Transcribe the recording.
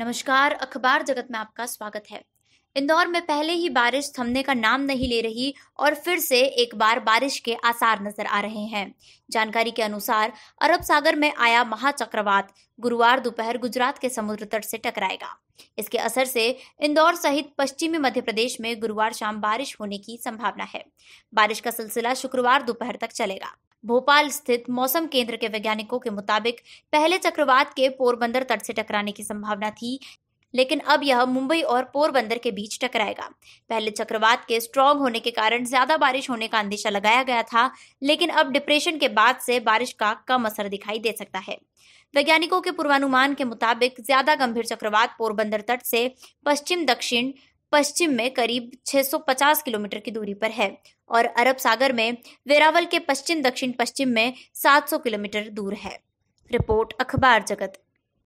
नमस्कार अखबार जगत में आपका स्वागत है इंदौर में पहले ही बारिश थमने का नाम नहीं ले रही और फिर से एक बार बारिश के आसार नजर आ रहे हैं जानकारी के अनुसार अरब सागर में आया महाचक्रवात गुरुवार दोपहर गुजरात के समुद्र तट से टकराएगा इसके असर से इंदौर सहित पश्चिमी मध्य प्रदेश में गुरुवार शाम बारिश होने की संभावना है बारिश का सिलसिला शुक्रवार दोपहर तक चलेगा भोपाल स्थित मौसम केंद्र के वैज्ञानिकों के मुताबिक पहले चक्रवात के पोरबंदर तट से टकराने की संभावना थी लेकिन अब यह मुंबई और पोरबंदर के बीच टकराएगा पहले चक्रवात के स्ट्रांग होने के कारण ज्यादा बारिश होने का अंदेशा लगाया गया था लेकिन अब डिप्रेशन के बाद से बारिश का कम असर दिखाई दे सकता है वैज्ञानिकों के पूर्वानुमान के मुताबिक ज्यादा गंभीर चक्रवात पोरबंदर तट से पश्चिम दक्षिण पश्चिम में करीब 650 किलोमीटर की दूरी पर है और अरब सागर में वेरावल के पश्चिम दक्षिण पश्चिम में 700 किलोमीटर दूर है रिपोर्ट अखबार जगत